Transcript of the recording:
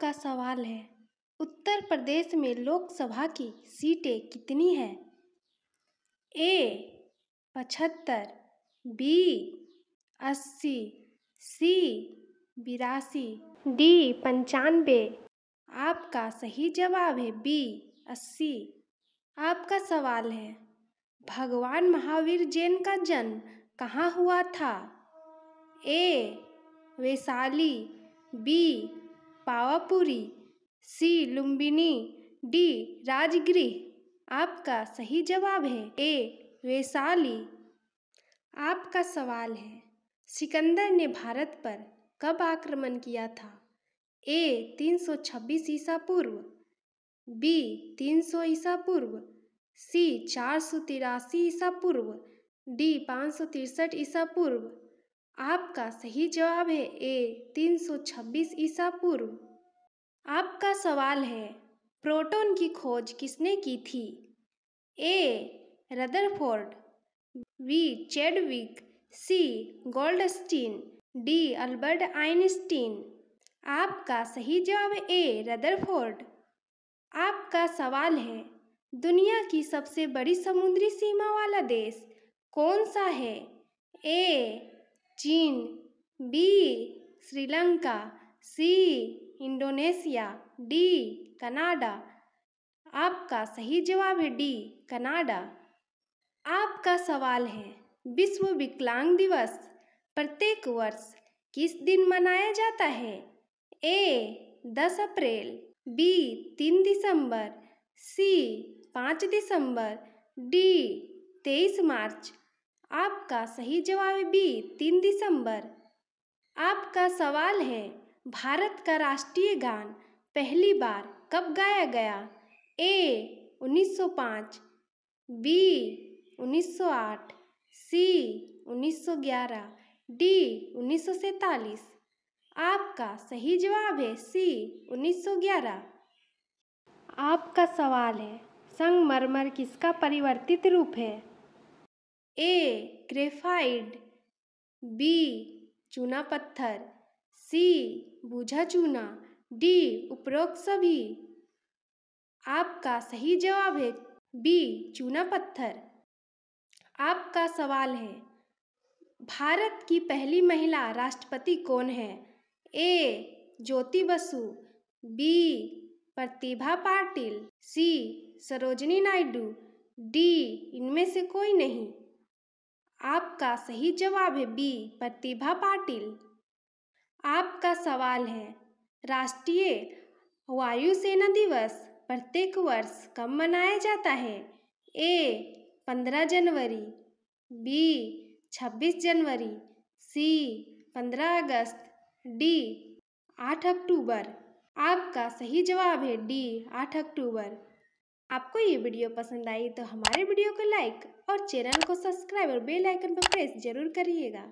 का सवाल है उत्तर प्रदेश में लोकसभा की सीटें कितनी हैं ए पचहत्तर बी अस्सी सी बिरासी डी पंचानबे आपका सही जवाब है बी अस्सी आपका सवाल है भगवान महावीर जैन का जन्म कहाँ हुआ था A Vaishali B Pavapuri C Lumbini D Rajgriha आपका सही जवाब है ए वैशाली आपका सवाल है सिकंदर ने भारत पर कब आक्रमण किया था ए 326 ईसा पूर्व बी 300 ईसा पूर्व सी चार सौ तिरासी ईसा पूर्व डी पाँच सौ तिरसठ ईसा पूर्व आपका सही जवाब है ए 326 ईसा पूर्व आपका सवाल है प्रोटॉन की खोज किसने की थी A Rutherford V Chadwick C Goldstein D Albert Einstein आपका सही जवाब ए रदरफोर्ड आपका सवाल है दुनिया की सबसे बड़ी समुद्री सीमा वाला देश कौन सा है ए चीन B Sri Lanka C Indonesia D Canada आपका सही जवाब है डी कनाडा आपका सवाल है विश्व विकलांग दिवस प्रत्येक वर्ष किस दिन मनाया जाता है ए दस अप्रैल बी तीन दिसंबर सी पाँच दिसंबर डी तेईस मार्च आपका सही जवाब बी तीन दिसंबर आपका सवाल है भारत का राष्ट्रीय गान पहली बार कब गाया गया ए 1905 बी 1908 सी 1911 डी 1947 आपका सही जवाब है सी 1911 आपका सवाल है संगमरमर किसका परिवर्तित रूप है ए ग्रेफाइड बी चूना पत्थर सी बूझा चूना डी उपरोक्त सभी आपका सही जवाब है बी चूना पत्थर आपका सवाल है भारत की पहली महिला राष्ट्रपति कौन है A Jyoti Basu B Pratibha Patil C Sarojini Naidu D इनमें से कोई नहीं आपका सही जवाब है बी प्रतिभा पाटिल आपका सवाल है राष्ट्रीय वायुसेना दिवस प्रत्येक वर्ष कब मनाया जाता है ए पंद्रह जनवरी बी छब्बीस जनवरी सी पंद्रह अगस्त डी आठ अक्टूबर आपका सही जवाब है डी आठ अक्टूबर आपको ये वीडियो पसंद आई तो हमारे वीडियो को लाइक और चैनल को सब्सक्राइब और बेल आइकन पर प्रेस जरूर करिएगा